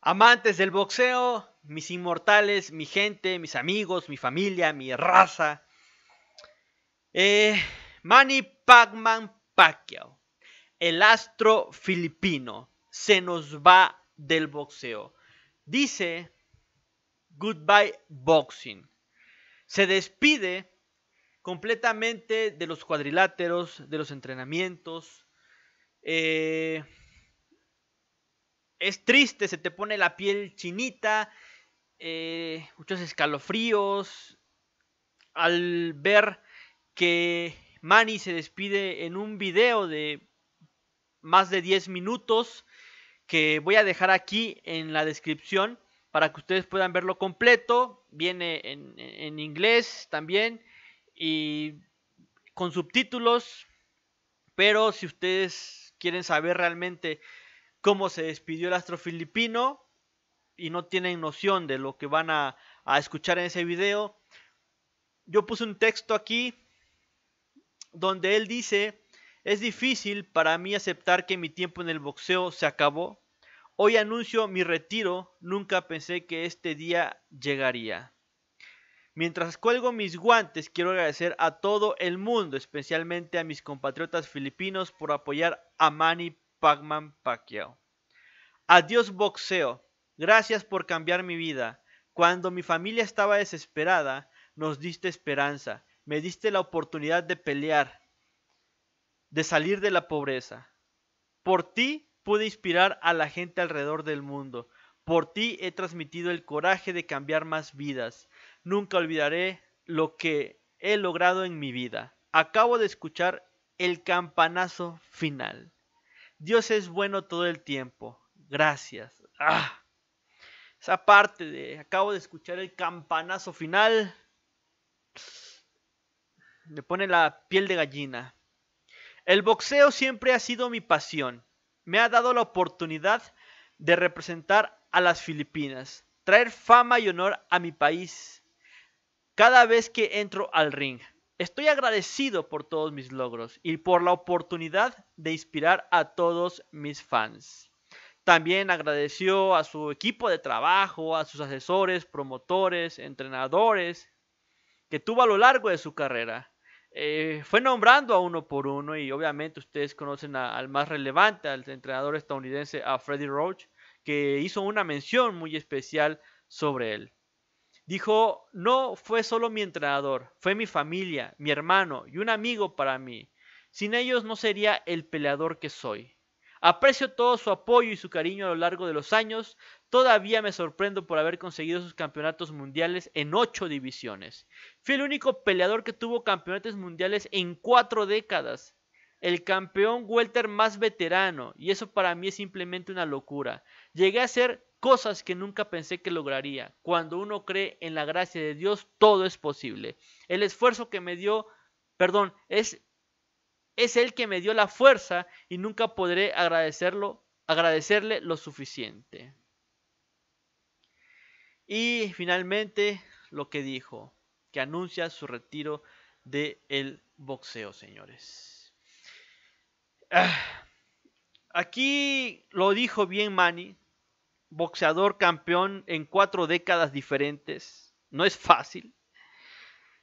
Amantes del boxeo, mis inmortales, mi gente, mis amigos, mi familia, mi raza. Eh, Manny Pacman Pacquiao, el astro filipino, se nos va del boxeo. Dice goodbye boxing. Se despide completamente de los cuadriláteros, de los entrenamientos, eh, es triste, se te pone la piel chinita, eh, muchos escalofríos. Al ver que Manny se despide en un video de más de 10 minutos que voy a dejar aquí en la descripción para que ustedes puedan verlo completo. Viene en, en inglés también y con subtítulos. Pero si ustedes quieren saber realmente cómo se despidió el astro filipino y no tienen noción de lo que van a, a escuchar en ese video. Yo puse un texto aquí donde él dice, es difícil para mí aceptar que mi tiempo en el boxeo se acabó. Hoy anuncio mi retiro, nunca pensé que este día llegaría. Mientras cuelgo mis guantes, quiero agradecer a todo el mundo, especialmente a mis compatriotas filipinos por apoyar a Manny Pacman Pacquiao. Adiós boxeo. Gracias por cambiar mi vida. Cuando mi familia estaba desesperada, nos diste esperanza. Me diste la oportunidad de pelear, de salir de la pobreza. Por ti pude inspirar a la gente alrededor del mundo. Por ti he transmitido el coraje de cambiar más vidas. Nunca olvidaré lo que he logrado en mi vida. Acabo de escuchar el campanazo final. Dios es bueno todo el tiempo. Gracias. ¡Ah! Esa parte de acabo de escuchar el campanazo final me pone la piel de gallina. El boxeo siempre ha sido mi pasión. Me ha dado la oportunidad de representar a las Filipinas, traer fama y honor a mi país cada vez que entro al ring. Estoy agradecido por todos mis logros y por la oportunidad de inspirar a todos mis fans. También agradeció a su equipo de trabajo, a sus asesores, promotores, entrenadores que tuvo a lo largo de su carrera. Eh, fue nombrando a uno por uno y obviamente ustedes conocen al más relevante, al entrenador estadounidense, a Freddie Roach, que hizo una mención muy especial sobre él. Dijo, no fue solo mi entrenador, fue mi familia, mi hermano y un amigo para mí. Sin ellos no sería el peleador que soy. Aprecio todo su apoyo y su cariño a lo largo de los años. Todavía me sorprendo por haber conseguido sus campeonatos mundiales en ocho divisiones. Fui el único peleador que tuvo campeonatos mundiales en cuatro décadas. El campeón welter más veterano, y eso para mí es simplemente una locura. Llegué a ser cosas que nunca pensé que lograría. Cuando uno cree en la gracia de Dios, todo es posible. El esfuerzo que me dio, perdón, es, es el que me dio la fuerza y nunca podré agradecerlo, agradecerle lo suficiente. Y finalmente lo que dijo, que anuncia su retiro del el boxeo, señores. Ah, aquí lo dijo bien Manny, boxeador campeón en cuatro décadas diferentes. No es fácil.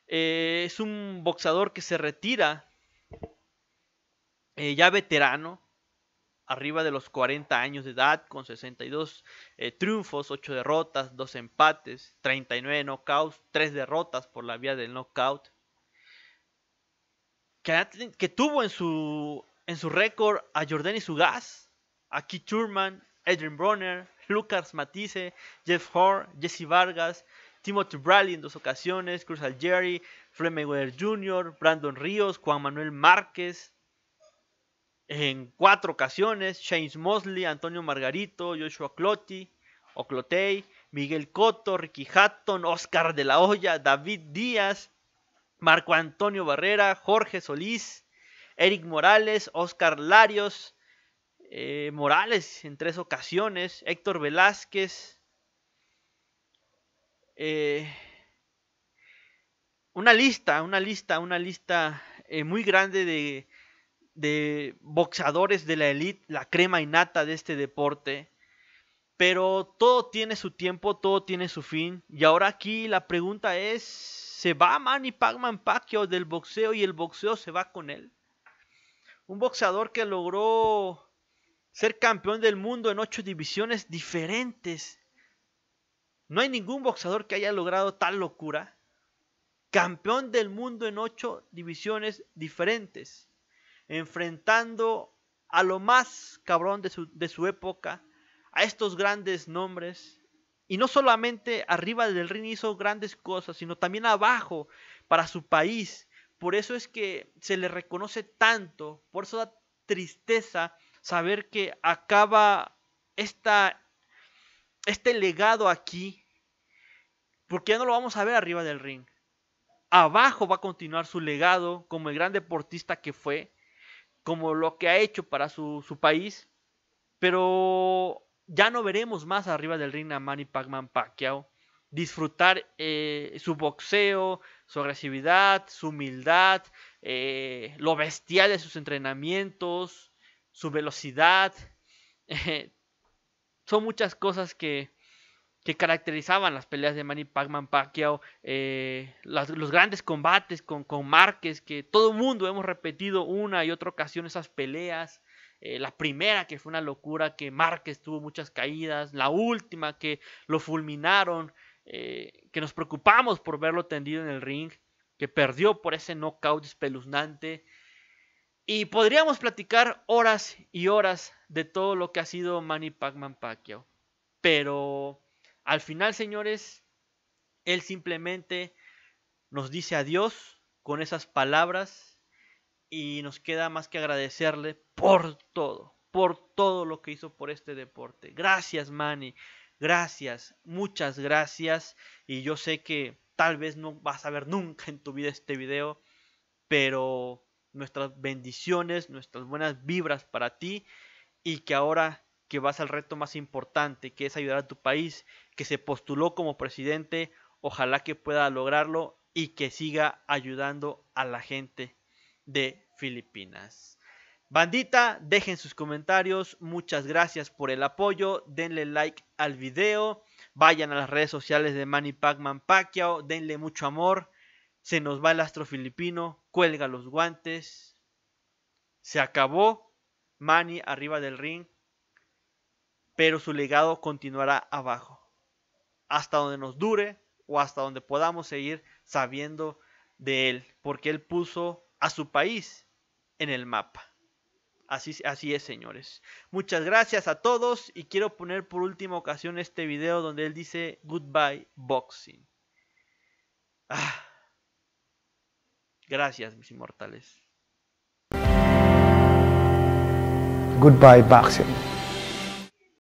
Eh, es un boxeador que se retira eh, ya veterano, arriba de los 40 años de edad, con 62 eh, triunfos, 8 derrotas, 2 empates, 39 knockouts, 3 derrotas por la vía del knockout. Que, tuvo en su, en su récord a Jordani Sugas, a Keith Thurman, Adrian Bronner, Lucas Matisse, Jeff Hoare, Jesse Vargas, Timothy Bradley en dos ocasiones, Cruz Algeri, Fleming Mayweather Jr., Brandon Ríos, Juan Manuel Márquez en cuatro ocasiones, James Mosley, Antonio Margarito, Joshua Clotti o Miguel Cotto, Ricky Hatton, Oscar de la Hoya, David Díaz, Marco Antonio Barrera, Jorge Solís, Eric Morales, Oscar Larios, eh, Morales en tres ocasiones, Héctor Velázquez. Eh, una lista, una lista, una lista eh, muy grande de, de boxadores de la élite, la crema innata de este deporte. Pero todo tiene su tiempo, todo tiene su fin. Y ahora aquí la pregunta es, ¿se va Manny Pacman Pacquiao del boxeo y el boxeo se va con él? Un boxeador que logró ser campeón del mundo en ocho divisiones diferentes. No hay ningún boxeador que haya logrado tal locura. Campeón del mundo en ocho divisiones diferentes. Enfrentando a lo más cabrón de su, época. A estos grandes nombres. Y no solamente arriba del ring hizo grandes cosas, sino también abajo para su país. Por eso es que se le reconoce tanto. Por eso tristeza saber que acaba esta, este legado aquí, porque ya no lo vamos a ver arriba del ring. Abajo va a continuar su legado como el gran deportista que fue, como lo que ha hecho para su, país, pero ya no veremos más arriba del ring a Manny Pacman Pacquiao disfrutar eh, su boxeo, su agresividad, su humildad, eh, lo bestial de sus entrenamientos, su velocidad. Eh, son muchas cosas que, que caracterizaban las peleas de Manny Pacman Pacquiao, eh, los grandes combates con, Márquez, que todo el mundo hemos repetido una y otra ocasión esas peleas. Eh, la primera que fue una locura, que Márquez tuvo muchas caídas, la última que lo fulminaron, que nos preocupamos por verlo tendido en el ring, que perdió por ese knockout espeluznante, y podríamos platicar horas y horas de todo lo que ha sido Manny Pacman Pacquiao. Pero al final, señores, él simplemente nos dice adiós con esas palabras y nos queda más que agradecerle por todo, por todo lo que hizo por este deporte. Gracias, Manny. Gracias, muchas gracias. Y yo sé que tal vez no vas a ver nunca en tu vida este video, pero nuestras bendiciones, nuestras buenas vibras para ti y que ahora que vas al reto más importante, que es ayudar a tu país, que se postuló como presidente, ojalá que pueda lograrlo y que siga ayudando a la gente de Filipinas. Bandita, dejen sus comentarios, muchas gracias por el apoyo, denle like al video, vayan a las redes sociales de Manny Pacman Pacquiao, denle mucho amor se nos va el astro filipino, cuelga los guantes, se acabó Manny arriba del ring, pero su legado continuará abajo, hasta donde nos dure o hasta donde podamos seguir sabiendo de él, porque él puso a su país en el mapa. Así, así, es, señores. Muchas gracias a todos y quiero poner por última ocasión este video donde él dice goodbye boxing. Ah. Gracias, mis inmortales. Goodbye, Baxel.